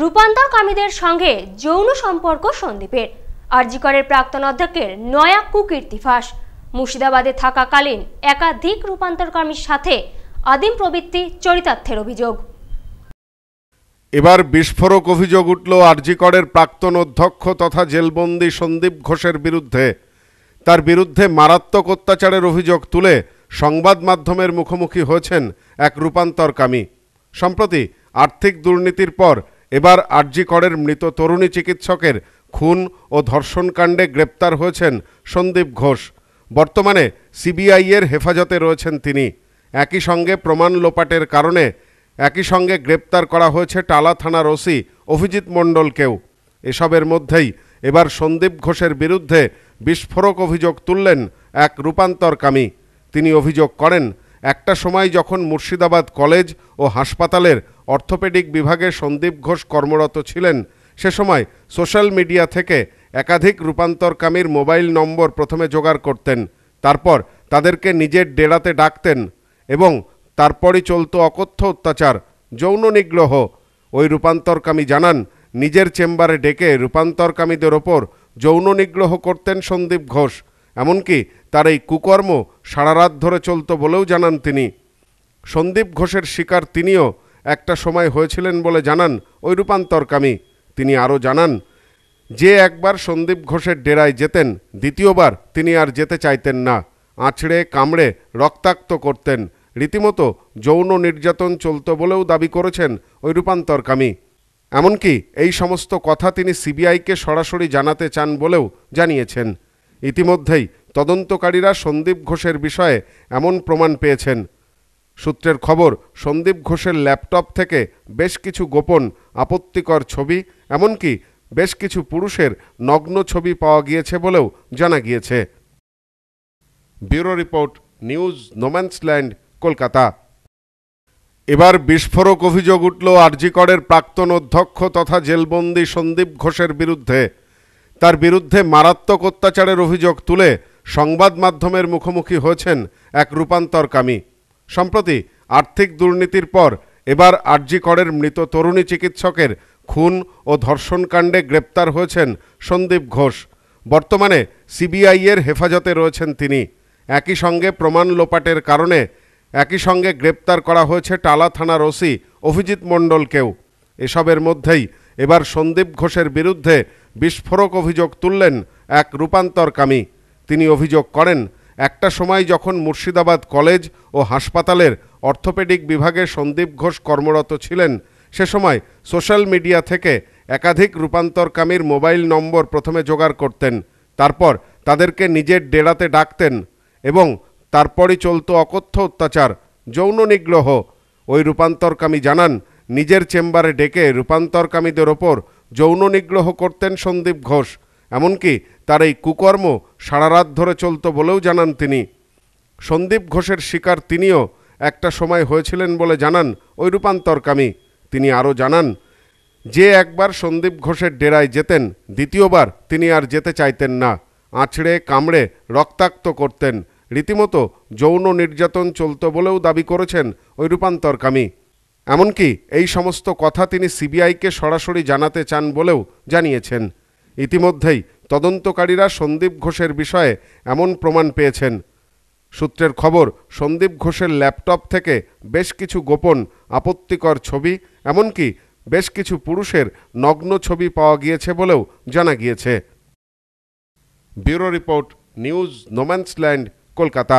রূপান্তরকামীদের সঙ্গে যৌন সম্পর্ক সন্দীপের আরজিকরের প্রাক্তন অধ্যক্ষের নয়া কুকীর্তি ফাঁস মুর্শিদাবাদে থাকাকালীন একাধিক রূপান্তরকামীর সাথে আদিম প্রবৃত্তি চরিতার্থের অভিযোগ এবার বিস্ফোরক অভিযোগ উঠল আরজিকরের প্রাক্তন অধ্যক্ষ তথা জেলবন্দি সন্দীপ ঘোষের বিরুদ্ধে তার বিরুদ্ধে মারাত্মক অত্যাচারের অভিযোগ তুলে সংবাদ মাধ্যমের মুখোমুখি হয়েছেন এক রূপান্তরকামী সম্প্রতি আর্থিক দুর্নীতির পর এবার আরজি করের মৃত তরুণী চিকিৎসকের খুন ও ধর্ষণকাণ্ডে গ্রেপ্তার হয়েছেন সন্দীপ ঘোষ বর্তমানে সিবিআইয়ের হেফাজতে রয়েছেন তিনি একই সঙ্গে প্রমাণ লোপাটের কারণে একই সঙ্গে গ্রেপ্তার করা হয়েছে টালা থানার ওসি অভিজিৎ মণ্ডলকেও এসবের মধ্যেই এবার সন্দীপ ঘোষের বিরুদ্ধে বিস্ফোরক অভিযোগ তুললেন এক রূপান্তরকামী তিনি অভিযোগ করেন একটা সময় যখন মুর্শিদাবাদ কলেজ ও হাসপাতালের অর্থোপেডিক বিভাগে সন্দীপ ঘোষ কর্মরত ছিলেন সে সময় সোশ্যাল মিডিয়া থেকে একাধিক রূপান্তরকামীর মোবাইল নম্বর প্রথমে জোগাড় করতেন তারপর তাদেরকে নিজের ডেরাতে ডাকতেন এবং তারপরই চলত অকথ্য অত্যাচার যৌন নিগ্রহ ওই রূপান্তরকামী জানান নিজের চেম্বারে ডেকে রূপান্তরকামীদের ওপর যৌন নিগ্রহ করতেন সন্দীপ ঘোষ এমনকি তার এই কুকর্ম সারা রাত ধরে চলত বলেও জানান তিনি সন্দীপ ঘোষের শিকার তিনিও একটা সময় হয়েছিলেন বলে জানান ওই রূপান্তরকামী তিনি আরও জানান যে একবার সন্দীপ ঘোষের ডেরায় যেতেন দ্বিতীয়বার তিনি আর যেতে চাইতেন না আঁচড়ে কামড়ে রক্তাক্ত করতেন রীতিমতো যৌন নির্যাতন চলত বলেও দাবি করেছেন ওই রূপান্তরকামী এমনকি এই সমস্ত কথা তিনি সিবিআইকে সরাসরি জানাতে চান বলেও জানিয়েছেন ইতিমধ্যেই তদন্তকারীরা সন্দীপ ঘোষের বিষয়ে এমন প্রমাণ পেয়েছেন সূত্রের খবর সন্দীপ ঘোষের ল্যাপটপ থেকে বেশ কিছু গোপন আপত্তিকর ছবি এমনকি বেশ কিছু পুরুষের নগ্ন ছবি পাওয়া গিয়েছে বলেও জানা গিয়েছে bureau report news no man's land Kolkata এবার বিস্ফোরক অভিযোগ উঠল আরজিকরের প্রাক্তন অধ্যক্ষ তথা জেলবন্দি সন্দীপ ঘোষের বিরুদ্ধে তার বিরুদ্ধে মারাত্মক অত্যাচারের অভিযোগ তুলে সংবাদ মাধ্যমের মুখোমুখি হয়েছেন এক রূপান্তরকামী সম্প্রতি আর্থিক দুর্নীতির পর এবার আরজি করের মৃত তরুণী চিকিৎসকের খুন ও ধর্ষণকাণ্ডে গ্রেপ্তার হয়েছেন সন্দীপ ঘোষ বর্তমানে সিবিআইয়ের হেফাজতে রয়েছেন তিনি একই সঙ্গে প্রমাণ লোপাটের কারণে একই সঙ্গে গ্রেপ্তার করা হয়েছে টালা থানার ওসি অভিজিৎ মণ্ডলকেও এসবের মধ্যেই এবার সন্দীপ ঘোষের বিরুদ্ধে বিস্ফোরক অভিযোগ তুললেন এক রূপান্তরকামী তিনি অভিযোগ করেন একটা সময় যখন মুর্শিদাবাদ কলেজ ও হাসপাতালের অর্থোপেডিক বিভাগে সন্দীপ ঘোষ কর্মরত ছিলেন সে সময় সোশ্যাল মিডিয়া থেকে একাধিক রূপান্তরকামীর মোবাইল নম্বর প্রথমে জোগাড় করতেন তারপর তাদেরকে নিজের ডেরাতে ডাকতেন এবং তারপরই চলত অকথ্য অত্যাচার যৌন নিগ্রহ ওই রূপান্তরকামী জানান নিজের চেম্বারে ডেকে রূপান্তরকামীদের ওপর যৌন নিগ্রহ করতেন সন্দীপ ঘোষ এমনকি তার এই কুকর্ম সারারাত ধরে চলত বলেও জানান তিনি সন্দীপ ঘোষের শিকার তিনিও একটা সময় হয়েছিলেন বলে জানান ওই রূপান্তরকামী তিনি আরও জানান যে একবার সন্দীপ ঘোষের ডেরায় যেতেন দ্বিতীয়বার তিনি আর যেতে চাইতেন না আঁচড়ে কামড়ে রক্তাক্ত করতেন রীতিমতো যৌন নির্যাতন চলত বলেও দাবি করেছেন ওই রূপান্তরকামী এমনকি এই সমস্ত কথা তিনি সিবিআইকে সরাসরি জানাতে চান বলেও জানিয়েছেন ইতিমধ্যেই তদন্তকারীরা সন্দীপ ঘোষের বিষয়ে এমন প্রমাণ পেয়েছেন সূত্রের খবর সন্দীপ ঘোষের ল্যাপটপ থেকে বেশ কিছু গোপন আপত্তিকর ছবি এমনকি বেশ কিছু পুরুষের নগ্ন ছবি পাওয়া গিয়েছে বলেও জানা গিয়েছে bureau report news no man's land Kolkata